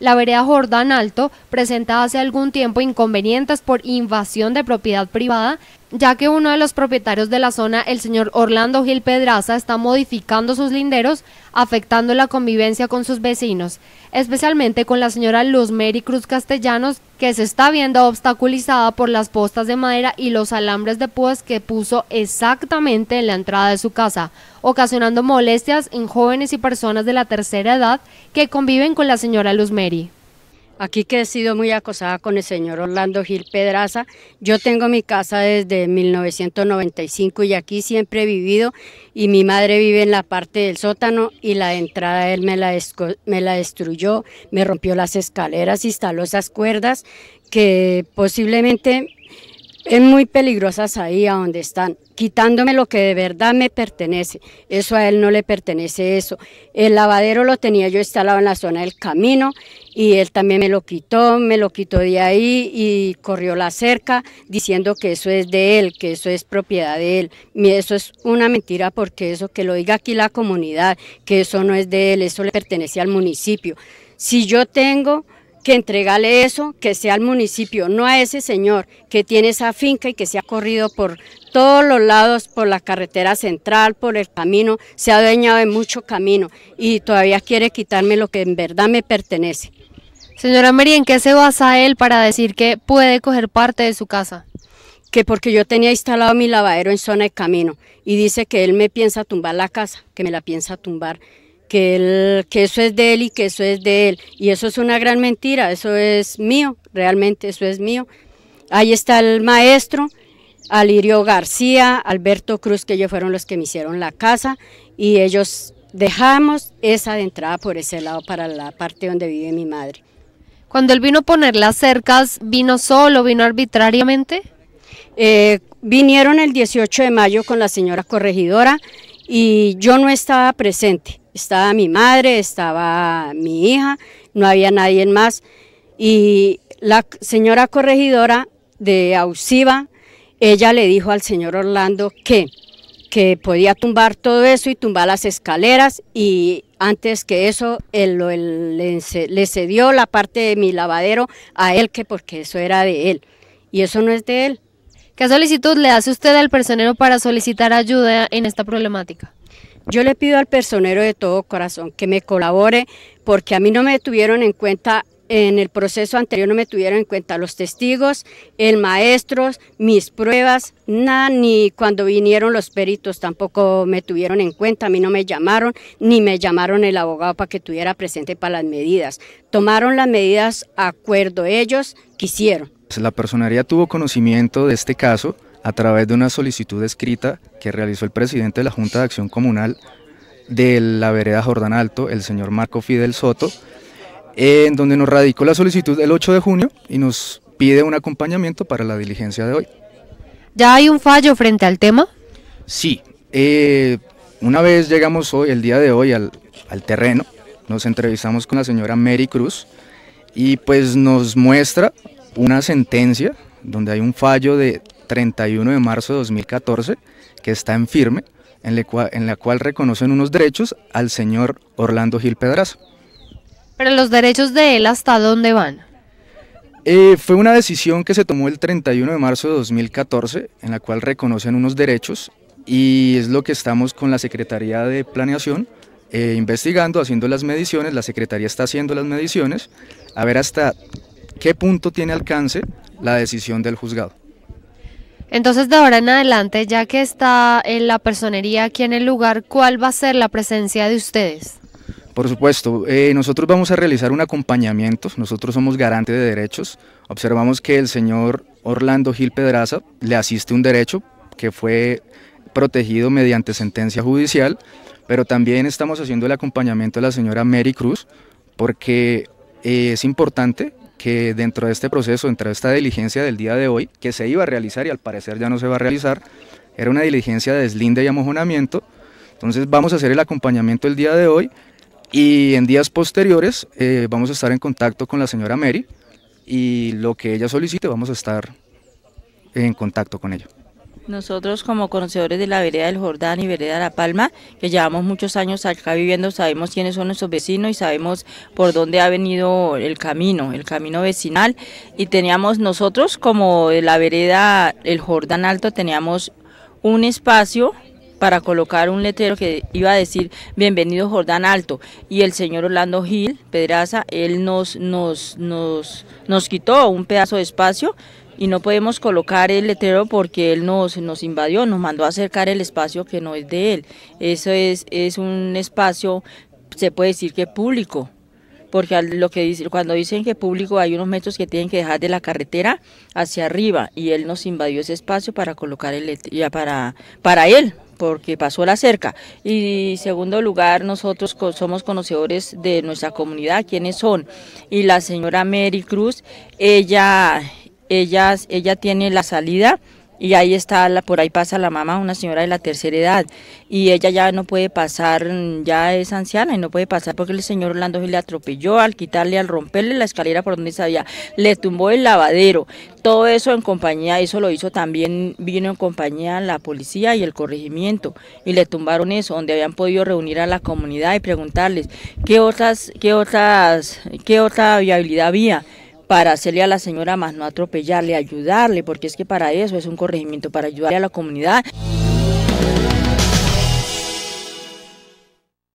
La vereda Jordán Alto presentaba hace algún tiempo inconvenientes por invasión de propiedad privada ya que uno de los propietarios de la zona, el señor Orlando Gil Pedraza, está modificando sus linderos, afectando la convivencia con sus vecinos, especialmente con la señora Luz Mary Cruz Castellanos, que se está viendo obstaculizada por las postas de madera y los alambres de púas que puso exactamente en la entrada de su casa, ocasionando molestias en jóvenes y personas de la tercera edad que conviven con la señora Luz Mary. Aquí que he sido muy acosada con el señor Orlando Gil Pedraza. Yo tengo mi casa desde 1995 y aquí siempre he vivido y mi madre vive en la parte del sótano y la entrada él me la, me la destruyó, me rompió las escaleras, instaló esas cuerdas que posiblemente es muy peligrosas ahí a donde están, quitándome lo que de verdad me pertenece. Eso a él no le pertenece eso. El lavadero lo tenía yo instalado en la zona del camino y él también me lo quitó, me lo quitó de ahí y corrió la cerca diciendo que eso es de él, que eso es propiedad de él. Y eso es una mentira porque eso que lo diga aquí la comunidad, que eso no es de él, eso le pertenece al municipio. Si yo tengo que entregale eso, que sea al municipio, no a ese señor que tiene esa finca y que se ha corrido por todos los lados, por la carretera central, por el camino, se ha adueñado de mucho camino y todavía quiere quitarme lo que en verdad me pertenece. Señora María, ¿en qué se basa él para decir que puede coger parte de su casa? Que porque yo tenía instalado mi lavadero en zona de camino y dice que él me piensa tumbar la casa, que me la piensa tumbar que, eso es de él y que eso es de él. Y eso es una gran mentira, eso es mío, realmente eso es mío. Ahí está el maestro, Alirio García, Alberto Cruz, que ellos fueron los que me hicieron la casa y ellos dejamos esa entrada por ese lado para la parte donde vive mi madre. Cuando él vino a poner las cercas, ¿vino solo, vino arbitrariamente? Eh, vinieron el 18 de mayo con la señora corregidora y yo no estaba presente. Estaba mi madre, estaba mi hija, no había nadie más. Y la señora corregidora de Ausiva, ella le dijo al señor Orlando que, que podía tumbar todo eso y tumbar las escaleras y antes que eso él, le cedió la parte de mi lavadero a él que porque eso era de él y eso no es de él. ¿Qué solicitud le hace usted al personero para solicitar ayuda en esta problemática? Yo le pido al personero de todo corazón que me colabore porque a mí no me tuvieron en cuenta en el proceso anterior no me tuvieron en cuenta los testigos, el maestro, mis pruebas, nada, ni cuando vinieron los peritos tampoco me tuvieron en cuenta, a mí no me llamaron, ni me llamaron el abogado para que estuviera presente para las medidas. Tomaron las medidas acuerdo ellos quisieron. La personería tuvo conocimiento de este caso, a través de una solicitud escrita que realizó el presidente de la Junta de Acción Comunal de la vereda Jordán Alto, el señor Marco Fidel Soto, en donde nos radicó la solicitud el 8 de junio y nos pide un acompañamiento para la diligencia de hoy. ¿Ya hay un fallo frente al tema? Sí, eh, una vez llegamos hoy, el día de hoy, al, al terreno, nos entrevistamos con la señora Mary Cruz y pues nos muestra una sentencia donde hay un fallo de 31 de marzo de 2014, que está en firme, en la cual, en la cual reconocen unos derechos al señor Orlando Gil Pedraza. Pero los derechos de él, ¿hasta dónde van? Eh, fue una decisión que se tomó el 31 de marzo de 2014, en la cual reconocen unos derechos y es lo que estamos con la Secretaría de Planeación eh, investigando, haciendo las mediciones, la Secretaría está haciendo las mediciones, a ver hasta qué punto tiene alcance la decisión del juzgado. Entonces, de ahora en adelante, ya que está en la personería aquí en el lugar, ¿cuál va a ser la presencia de ustedes? Por supuesto, eh, nosotros vamos a realizar un acompañamiento, nosotros somos garantes de derechos, observamos que el señor Orlando Gil Pedraza le asiste un derecho que fue protegido mediante sentencia judicial, pero también estamos haciendo el acompañamiento a la señora Mary Cruz, porque eh, es importante que dentro de este proceso, dentro de esta diligencia del día de hoy, que se iba a realizar y al parecer ya no se va a realizar, era una diligencia de deslinde y amojonamiento. Entonces vamos a hacer el acompañamiento el día de hoy y en días posteriores eh, vamos a estar en contacto con la señora Mary y lo que ella solicite vamos a estar en contacto con ella. Nosotros como conocedores de la vereda del Jordán y vereda La Palma, que llevamos muchos años acá viviendo, sabemos quiénes son nuestros vecinos y sabemos por dónde ha venido el camino, el camino vecinal. Y teníamos nosotros como de la vereda el Jordán Alto, teníamos un espacio para colocar un letrero que iba a decir bienvenido Jordán Alto y el señor Orlando Gil Pedraza, él nos, nos, nos, nos quitó un pedazo de espacio y no podemos colocar el letrero porque él nos, nos invadió, nos mandó a acercar el espacio que no es de él. Eso es, es un espacio, se puede decir que público, porque lo que cuando dicen que público hay unos metros que tienen que dejar de la carretera hacia arriba y él nos invadió ese espacio para colocar el ya para para él porque pasó la cerca y segundo lugar nosotros somos conocedores de nuestra comunidad quiénes son y la señora Mary Cruz ella ella, ella tiene la salida y ahí está, la, por ahí pasa la mamá, una señora de la tercera edad, y ella ya no puede pasar, ya es anciana y no puede pasar porque el señor Orlando le atropelló al quitarle, al romperle la escalera por donde sabía, le tumbó el lavadero, todo eso en compañía, eso lo hizo también, vino en compañía la policía y el corregimiento, y le tumbaron eso, donde habían podido reunir a la comunidad y preguntarles qué otras, qué otras, qué otra viabilidad había para hacerle a la señora más no atropellarle, ayudarle, porque es que para eso es un corregimiento, para ayudarle a la comunidad.